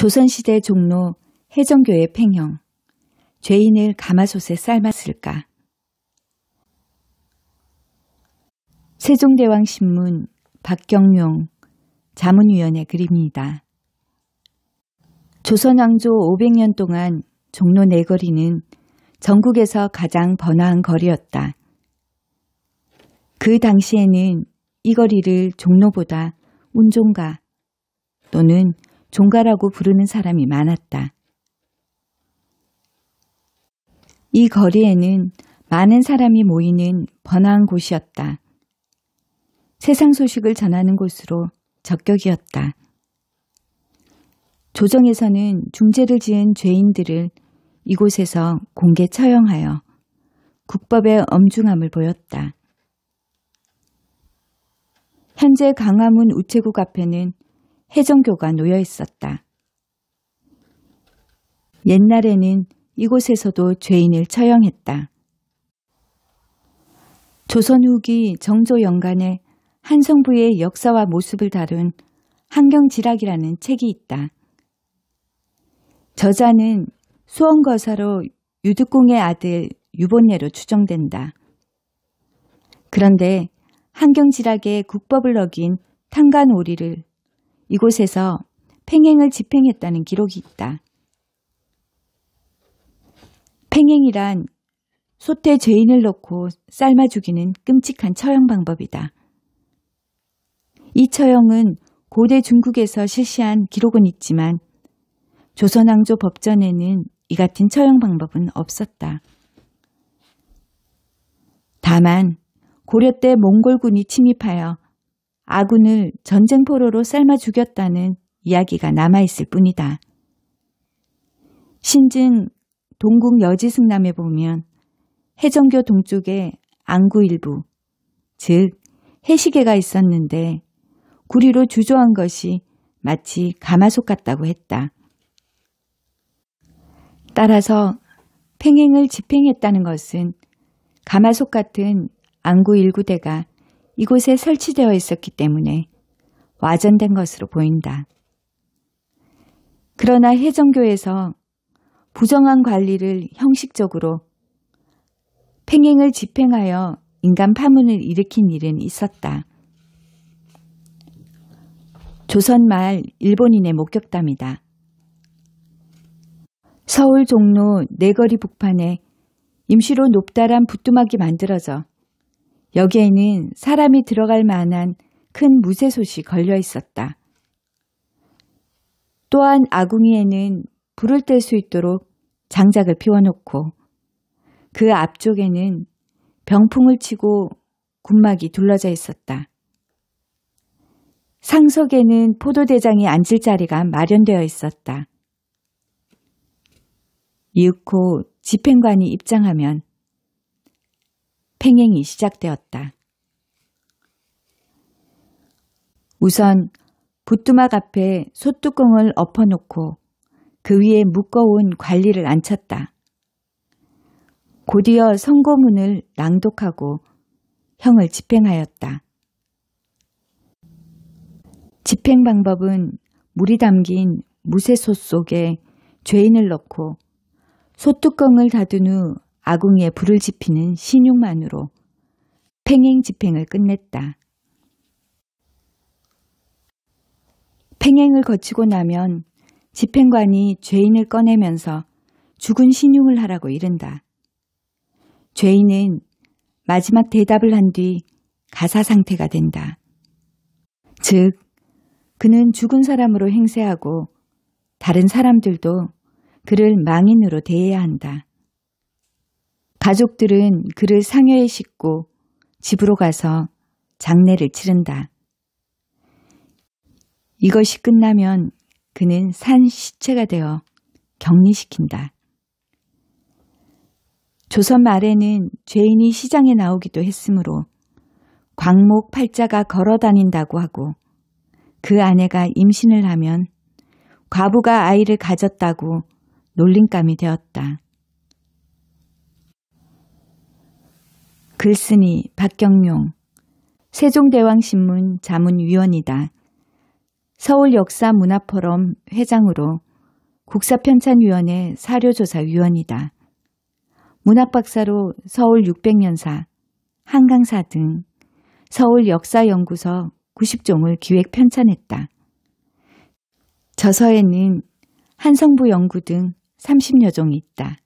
조선시대 종로 해정교회 팽형 죄인을 가마솥에 삶았을까 세종대왕신문 박경룡 자문위원회 글입니다. 조선왕조 500년 동안 종로 내거리는 전국에서 가장 번화한 거리였다. 그 당시에는 이 거리를 종로보다 운종가 또는 종가라고 부르는 사람이 많았다. 이 거리에는 많은 사람이 모이는 번화한 곳이었다. 세상 소식을 전하는 곳으로 적격이었다. 조정에서는 중재를 지은 죄인들을 이곳에서 공개 처형하여 국법의 엄중함을 보였다. 현재 강화문 우체국 앞에는 해전교가 놓여 있었다. 옛날에는 이곳에서도 죄인을 처형했다. 조선 후기 정조 연간에 한성부의 역사와 모습을 다룬 한경지락이라는 책이 있다. 저자는 수원거사로 유득공의 아들 유본예로 추정된다. 그런데 한경지락의 국법을 어긴 탄간오리를 이곳에서 팽행을 집행했다는 기록이 있다. 팽행이란 소태 죄인을 넣고 삶아 죽이는 끔찍한 처형 방법이다. 이 처형은 고대 중국에서 실시한 기록은 있지만 조선왕조 법전에는 이 같은 처형 방법은 없었다. 다만 고려 때 몽골군이 침입하여 아군을 전쟁포로로 삶아 죽였다는 이야기가 남아있을 뿐이다. 신증 동국 여지승남에 보면 해정교 동쪽에 안구 일부, 즉 해시계가 있었는데 구리로 주조한 것이 마치 가마솥 같다고 했다. 따라서 팽행을 집행했다는 것은 가마솥 같은 안구 일구대가 이곳에 설치되어 있었기 때문에 와전된 것으로 보인다. 그러나 해정교에서 부정한 관리를 형식적으로 팽행을 집행하여 인간 파문을 일으킨 일은 있었다. 조선말 일본인의 목격담이다. 서울 종로 내거리 네 북판에 임시로 높다란 부뚜막이 만들어져 여기에는 사람이 들어갈 만한 큰 무쇠솥이 걸려 있었다. 또한 아궁이에는 불을 뗄 수 있도록 장작을 피워놓고 그 앞쪽에는 병풍을 치고 군막이 둘러져 있었다. 상석에는 포도대장이 앉을 자리가 마련되어 있었다. 이윽고 집행관이 입장하면 팽행이 시작되었다. 우선 부뚜막 앞에 소뚜껑을 엎어놓고 그 위에 무거운 관리를 앉혔다. 곧이어 성고문을 낭독하고 형을 집행하였다. 집행 방법은 물이 담긴 무쇠솥 속에 죄인을 넣고 소뚜껑을 닫은 후 아궁이에 불을 지피는 신용만으로 팽행 집행을 끝냈다. 팽행을 거치고 나면 집행관이 죄인을 꺼내면서 죽은 신용을 하라고 이른다. 죄인은 마지막 대답을 한 뒤 가사 상태가 된다. 즉, 그는 죽은 사람으로 행세하고 다른 사람들도 그를 망인으로 대해야 한다. 가족들은 그를 상여에 싣고 집으로 가서 장례를 치른다. 이것이 끝나면 그는 산 시체가 되어 격리시킨다. 조선 말에는 죄인이 시장에 나오기도 했으므로 광목 팔자가 걸어 다닌다고 하고 그 아내가 임신을 하면 과부가 아이를 가졌다고 놀림감이 되었다. 글쓴이 박경용, 세종대왕신문 자문위원이다. 서울역사문화포럼 회장으로 국사편찬위원회 사료조사위원이다. 문학박사로 서울 600년사, 한강사 등 서울역사연구소 90종을 기획 편찬했다. 저서에는 한성부 연구 등 30여 종이 있다.